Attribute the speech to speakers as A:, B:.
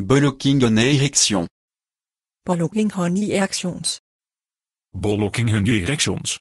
A: Blocking en erections.
B: Blocking en erections.
A: Blocking en erections.